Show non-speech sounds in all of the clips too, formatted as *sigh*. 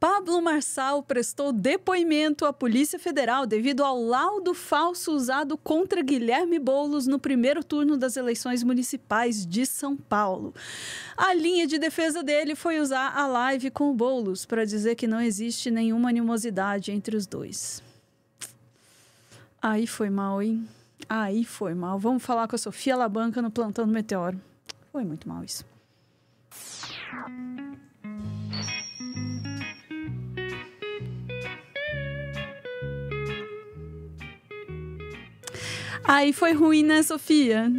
Pablo Marçal prestou depoimento à Polícia Federal devido ao laudo falso usado contra Guilherme Boulos no primeiro turno das eleições municipais de São Paulo. A linha de defesa dele foi usar a live com Boulos para dizer que não existe nenhuma animosidade entre os dois. Aí foi mal, hein? Aí foi mal. Vamos falar com a Sofia Labanca no Plantando Meteoro. Foi muito mal isso. Aí foi ruim, né, Sofia?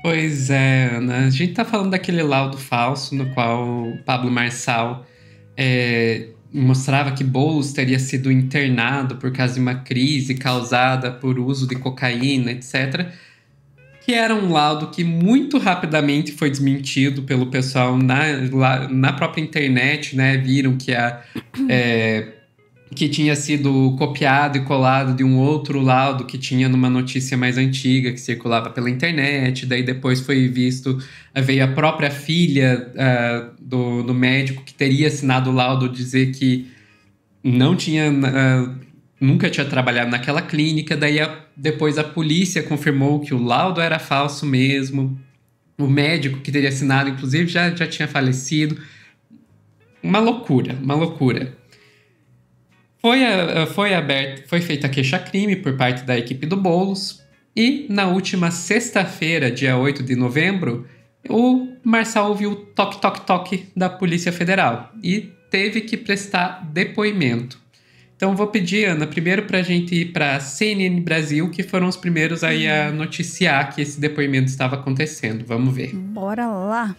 Pois é, Ana. A gente tá falando daquele laudo falso no qual Pablo Marçal é, mostrava que Boulos teria sido internado por causa de uma crise causada por uso de cocaína, etc. Que era um laudo que muito rapidamente foi desmentido pelo pessoal na, na própria internet, né? Viram que a. É, que tinha sido copiado e colado de um outro laudo que tinha numa notícia mais antiga que circulava pela internet. Daí depois foi visto, eh, veio a própria filha uh, do, do médico que teria assinado o laudo dizer que não tinha, uh, nunca tinha trabalhado naquela clínica. Daí a, depois a polícia confirmou que o laudo era falso mesmo. O médico que teria assinado, inclusive, já, já tinha falecido. Uma loucura, uma loucura. Foi, a, eh, eh, foi, aberto, foi feita queixa-crime por parte da equipe do Boulos. E na última sexta-feira, dia 8 de novembro, o Marçal ouviu o toque-toque-toque da Polícia Federal e teve que prestar depoimento. Então vou pedir, Ana, primeiro para a gente ir para a CNN Brasil, que foram os primeiros aí a noticiar que esse depoimento estava acontecendo. Vamos ver. Bora lá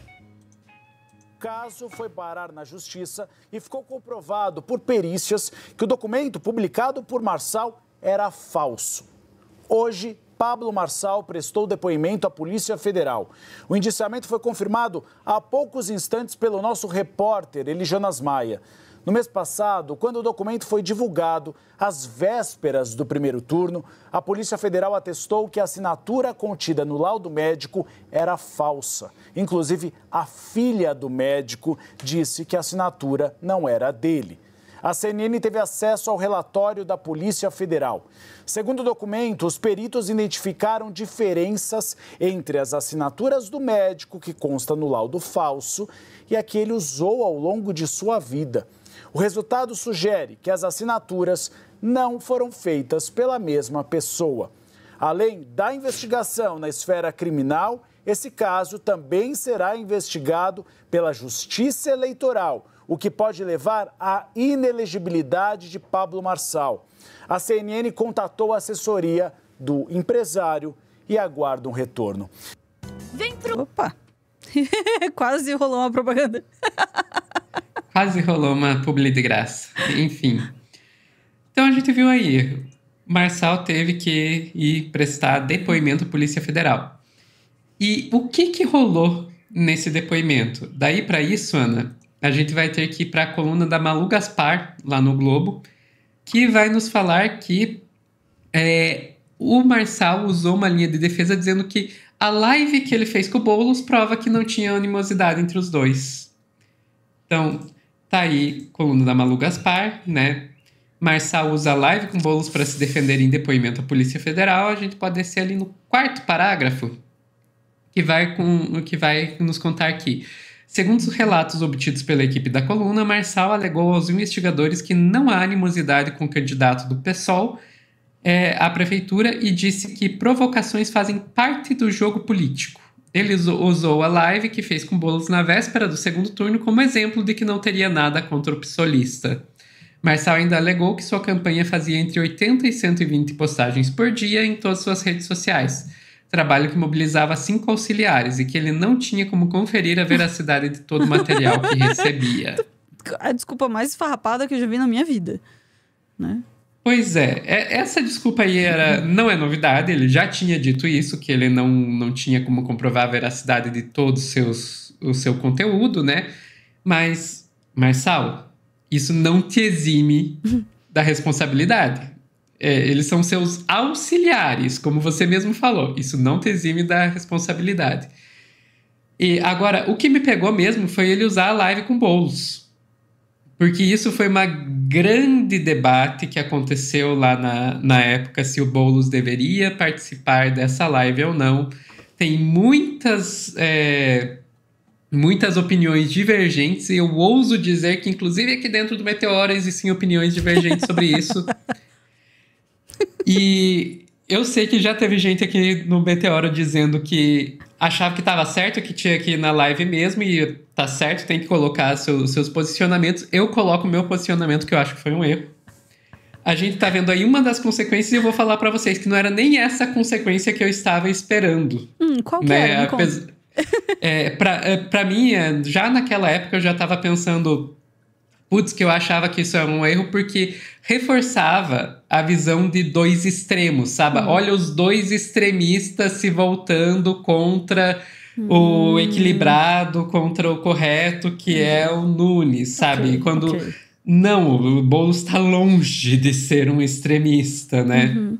caso foi parar na justiça e ficou comprovado por perícias que o documento publicado por Marçal era falso. Hoje, Pablo Marçal prestou depoimento à Polícia Federal. O indiciamento foi confirmado há poucos instantes pelo nosso repórter Elijanas Maia. No mês passado, quando o documento foi divulgado, às vésperas do primeiro turno, a Polícia Federal atestou que a assinatura contida no laudo médico era falsa. Inclusive, a filha do médico disse que a assinatura não era dele. A CNN teve acesso ao relatório da Polícia Federal. Segundo o documento, os peritos identificaram diferenças entre as assinaturas do médico, que consta no laudo falso, e a que ele usou ao longo de sua vida. O resultado sugere que as assinaturas não foram feitas pela mesma pessoa. Além da investigação na esfera criminal, esse caso também será investigado pela Justiça Eleitoral, o que pode levar à inelegibilidade de Pablo Marçal. A CNN contatou a assessoria do empresário e aguarda um retorno. Vem pro. Opa! *laughs* Quase rolou uma propaganda. *laughs* Quase rolou uma publi de graça. Enfim. Então a gente viu aí. Marçal teve que ir prestar depoimento à Polícia Federal. E o que que rolou nesse depoimento? Daí para isso, Ana, a gente vai ter que ir para a coluna da Malu Gaspar, lá no Globo, que vai nos falar que é, o Marçal usou uma linha de defesa dizendo que a live que ele fez com o Boulos prova que não tinha animosidade entre os dois. Então, Tá aí, coluna da Malu Gaspar, né? Marçal usa live com bolos para se defender em depoimento à Polícia Federal. A gente pode descer ali no quarto parágrafo, que vai, com, que vai nos contar aqui. Segundo os relatos obtidos pela equipe da coluna, Marçal alegou aos investigadores que não há animosidade com o candidato do PSOL é, eh, à prefeitura e disse que provocações fazem parte do jogo político. Ele usou a live que fez com Boulos na véspera do segundo turno como exemplo de que não teria nada contra o psolista. Marçal ainda alegou que sua campanha fazia entre 80 e 120 postagens por dia em todas suas redes sociais, trabalho que mobilizava cinco auxiliares e que ele não tinha como conferir a veracidade de todo o material que *laughs* recebia. A desculpa mais farrapada que eu já vi na minha vida, né? Pois é, é, essa desculpa aí era, uhum. não é novidade, ele já tinha dito isso, que ele não, não tinha como comprovar a veracidade de todo seus, o seu conteúdo, né? Mas, Marçal, isso não te exime *laughs* da responsabilidade. É, eles são seus auxiliares, como você mesmo falou. Isso não te exime da responsabilidade. E agora, o que me pegou mesmo foi ele usar a live com bolos. Porque isso foi uma grande debate que aconteceu lá na, na época se o Boulos deveria participar dessa live ou não. Tem muitas, é, muitas opiniões divergentes, e eu ouso dizer que, inclusive, aqui dentro do Meteora existem opiniões divergentes sobre isso. *laughs* e eu sei que já teve gente aqui no Meteora dizendo que achava que estava certo, que tinha aqui na live mesmo, e tá certo, tem que colocar seu, seus posicionamentos. Eu coloco o meu posicionamento, que eu acho que foi um erro. A gente tá vendo aí uma das consequências e eu vou falar para vocês que não era nem essa consequência que eu estava esperando. Hum, qual que né? era? Apes... *laughs* é, pra, é, pra mim, é, já naquela época eu já tava pensando, Putz, que eu achava que isso era um erro porque reforçava a visão de dois extremos, sabe? Uhum. Olha os dois extremistas se voltando contra o uhum. equilibrado, contra o correto, que uhum. é o Nunes, sabe? Okay, Quando okay. não, o Boulos está longe de ser um extremista, né? Uhum.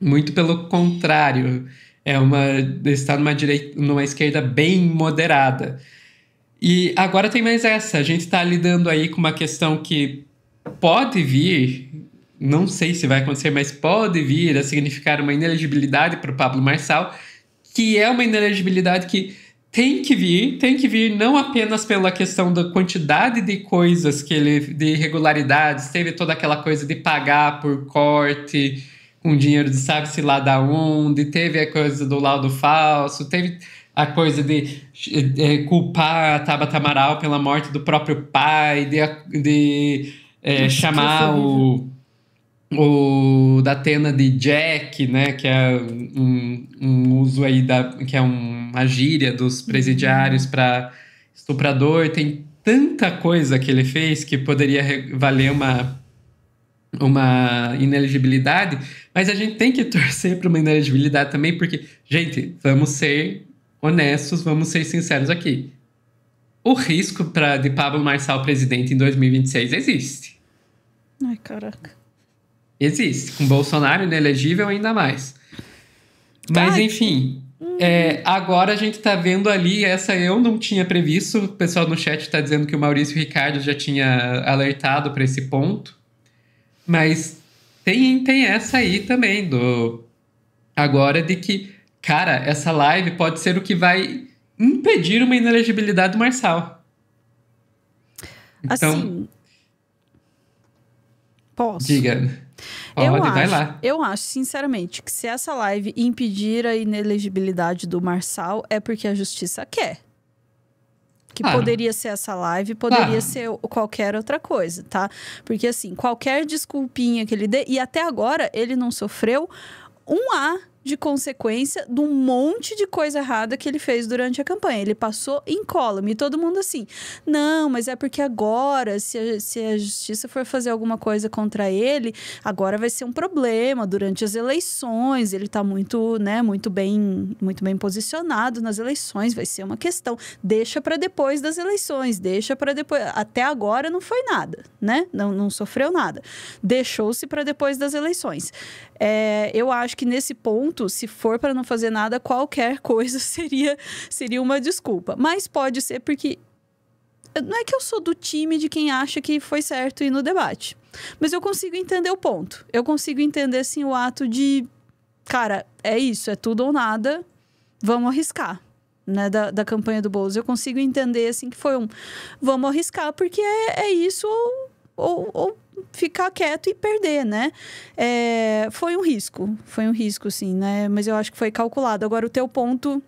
Muito pelo contrário, é uma está numa direita, numa esquerda bem moderada. E agora tem mais essa. A gente está lidando aí com uma questão que pode vir, não sei se vai acontecer, mas pode vir a significar uma inelegibilidade para o Pablo Marçal, que é uma inelegibilidade que tem que vir, tem que vir não apenas pela questão da quantidade de coisas que ele, de irregularidades, teve toda aquela coisa de pagar por corte com dinheiro de sabe-se lá da onde, teve a coisa do laudo falso, teve a coisa de é, é, culpar a Tabata Amaral pela morte do próprio pai, de, de é, chamar o, o da Atena de Jack, né, que é um, um uso aí da que é uma gíria dos uhum. presidiários para estuprador, tem tanta coisa que ele fez que poderia valer uma uma ineligibilidade, mas a gente tem que *laughs* torcer para uma ineligibilidade também, porque, gente, vamos ser honestos, vamos ser sinceros aqui. O risco pra, de Pablo Marçal presidente em 2026 existe. Ai, caraca. Existe. Com Bolsonaro inelegível, ainda mais. Tá Mas, Ai. enfim, hum. é, agora a gente tá vendo ali, essa eu não tinha previsto. O pessoal no chat tá dizendo que o Maurício Ricardo já tinha alertado para esse ponto. Mas tem, tem essa aí também, do agora de que Cara, essa live pode ser o que vai impedir uma inelegibilidade do Marçal. Então, assim, posso. Diga. Eu vai acho, eu acho, sinceramente, que se essa live impedir a inelegibilidade do Marçal, é porque a justiça quer. Que claro. poderia ser essa live, poderia claro. ser qualquer outra coisa, tá? Porque, assim, qualquer desculpinha que ele dê, e até agora ele não sofreu um A de consequência de um monte de coisa errada que ele fez durante a campanha. Ele passou em cola. e todo mundo assim, não, mas é porque agora, se a, se a justiça for fazer alguma coisa contra ele, agora vai ser um problema durante as eleições. Ele está muito, né, muito bem, muito bem posicionado nas eleições, vai ser uma questão. Deixa para depois das eleições, deixa para depois. Até agora não foi nada, né? Não, não sofreu nada. Deixou-se para depois das eleições. É, eu acho que nesse ponto se for para não fazer nada, qualquer *laughs* coisa seria, seria uma desculpa. Mas pode ser porque. Não é que eu sou do time de quem acha que foi certo ir no debate. Mas eu consigo entender o ponto. Eu consigo entender, assim, o ato de. Cara, é isso, é tudo ou nada, vamos arriscar. Né, da, da campanha do Bolsonaro. Eu consigo entender, assim, que foi um vamos arriscar, porque é, é isso ou, ou ficar quieto e perder, né? É, foi um risco, foi um risco, sim, né? Mas eu acho que foi calculado. Agora, o teu ponto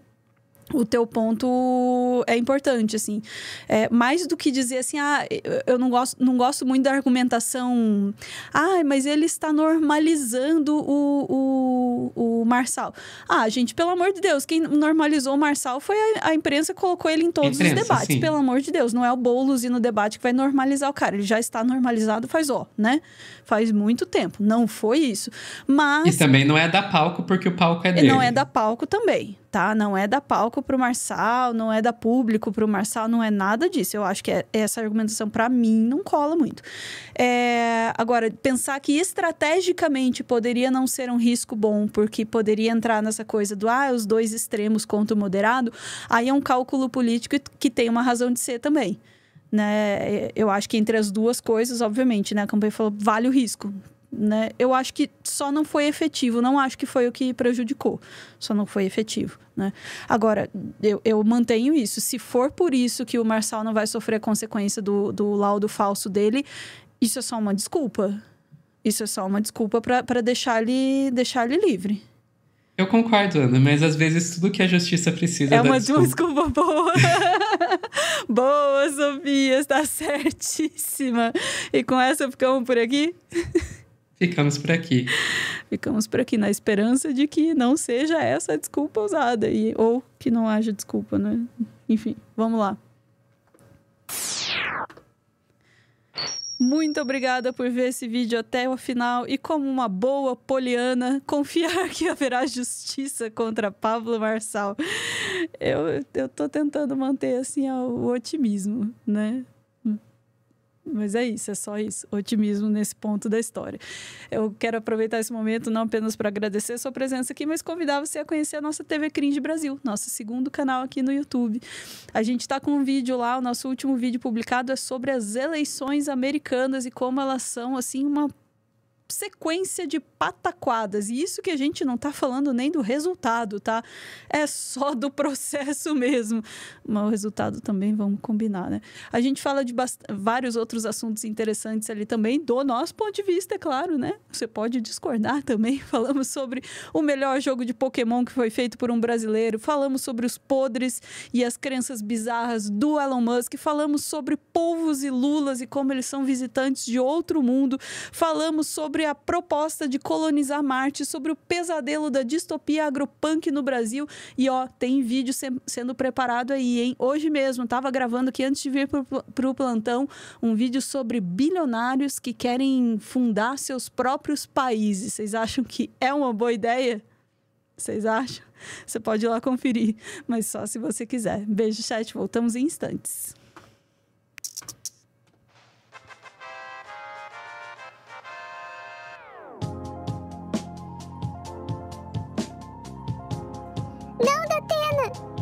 o teu ponto é importante, assim. É, mais do que dizer assim, ah, eu não gosto, não gosto muito da argumentação, ah, mas ele está normalizando o, o o, Marçal. Ah, gente, pelo amor de Deus, quem normalizou o Marçal foi a, a imprensa que colocou ele em todos imprensa, os debates. Sim. Pelo amor de Deus, não é o Boulos ir no debate que vai normalizar o cara. Ele já está normalizado faz, ó, né? Faz muito tempo. Não foi isso. Mas. E também não é da palco, porque o palco é dele. Não é da palco também, tá? Não é da palco pro Marçal, não é da público pro Marçal, não é nada disso. Eu acho que é, essa argumentação, para mim, não cola muito. É, agora, pensar que estrategicamente poderia não ser um risco bom porque poderia entrar nessa coisa do ah, os dois extremos contra o moderado, aí é um cálculo político que tem uma razão de ser também. Né? Eu acho que entre as duas coisas, obviamente, né? A campanha falou, vale o risco. Né? Eu acho que só não foi efetivo, não acho que foi o que prejudicou, só não foi efetivo. Né? Agora, eu, eu, mantenho isso. Se for por isso que o Marçal não vai sofrer a consequência do, do laudo falso dele, isso é só uma desculpa. Isso é só uma desculpa para deixar ele, deixar ele livre. Eu concordo, Ana, mas às vezes tudo que a justiça precisa é, é uma desculpa. desculpa boa. *laughs* boa, Sofia, está certíssima. E com essa ficamos por aqui. Ficamos por aqui. Ficamos por aqui na esperança de que não seja essa desculpa usada e ou que não haja desculpa, né? Enfim, vamos lá. Muito obrigada por ver esse vídeo até o final e como uma boa poliana, confiar que haverá justiça contra Pablo Marçal. Eu, eu tô tentando manter, assim, o otimismo, né? Mas é isso, é só isso. Otimismo nesse ponto da história. Eu quero aproveitar esse momento não apenas para agradecer a sua presença aqui, mas convidar você a conhecer a nossa TV Cringe Brasil, nosso segundo canal aqui no YouTube. A gente está com um vídeo lá, o nosso último vídeo publicado é sobre as eleições americanas e como elas são, assim, uma sequência de pataquadas. E isso que a gente não está falando nem do resultado, tá? É só do processo *laughs* mesmo. Mas o resultado também, vamos combinar, né? A gente fala de bast... vários outros assuntos interessantes ali também, do nosso ponto de vista, é claro, né? Você pode discordar *laughs* também. Falamos sobre o melhor jogo de Pokémon que foi feito por um brasileiro. Falamos sobre os podres e as crenças bizarras do Elon Musk. Falamos sobre povos e lulas e como eles são visitantes de outro mundo. Falamos sobre sobre a proposta de colonizar Marte, sobre o pesadelo da distopia agropunk no Brasil. E ó, tem vídeo se sendo preparado aí, hein? Hoje mesmo, tava gravando aqui antes de vir para o plantão, um vídeo sobre bilionários que querem fundar seus próprios países. Vocês acham que é uma boa ideia? Vocês acham? Você pode ir lá conferir, mas só se você quiser. Beijo, chat. Voltamos em instantes. ぬ